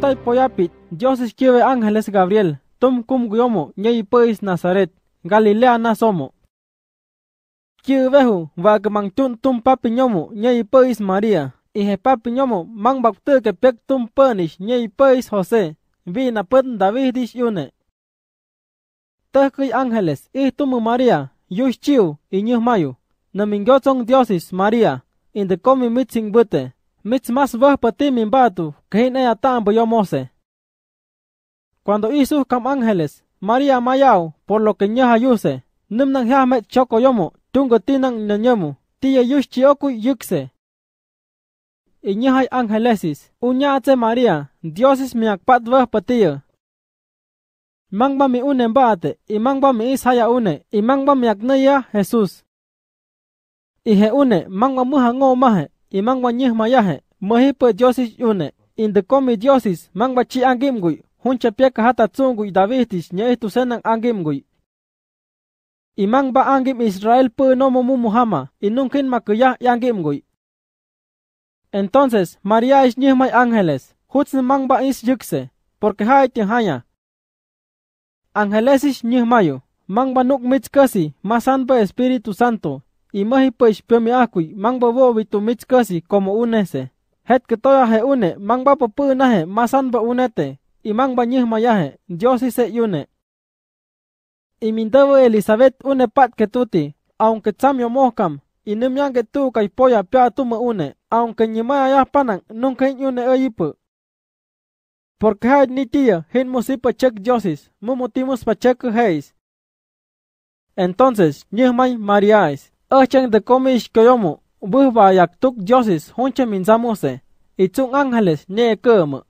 tay poyapit, Dios es kiwe ángeles Gabriel, tum cum guyomo, ñey pois Nazaret, Galilea nasomo. Kiwehu, vag mang tun tum papi ñomo, ñey pois María, y he papi ñomo, mang bakte ke pek tum pönish, ñey pois José, vi na pet David is yune. Tehkui ángeles, ih tum María, yush chiu, y ñuh mayu, namingyotong Dios es María, in de komi mitzing bute. Mitz más ti mi batu, que tambo pues yo mose. Cuando Isus kam ángeles, María Mayao, por lo que ñaja yuse, numnan ja choco yomo, tungo tinan tia yushtioku yuxe. yukse. Y y ángelesis, uñate María, dioses mi pat Mangba mi une bate, y mangba mi ishaya une, y mangba mi Jesús. Y je une, mangba muja maje, imang wanyih mayahe, mahi pe diosis une, in de komi diosis, mang ba chi angim gui, hun che piek hata tsungu i davihtis, nye itu senang angim gui. Imang ba angim Israel pe nomo mu muhama, inungkin makuyah yangim gui. Entonces, Maria is nyih may angeles, hutsin mang ba is jikse, porque hai ti hanya. Angeles is nyih mayo, mang ba nuk mitz kasi, masan pa Espiritu Santo, y México ispiomi mango mangbo y tu como unese. Het que he une, mangba nahe masanba unete, y mangba mayaje, Dios josi se yune. Y mindebo Elizabeth une pat que tuti, aunque yo mokam, y nimyan ke tu pya pia me une, aunque ya panan, nunca yune pu Porque hay ni tía, hin musipa chek josis mumutimos pa chek heis. Entonces, ñimay mariais, Ochen de komish kiyomu, buhbayak tuk diosis hunche minzamuse, i tsungangales ne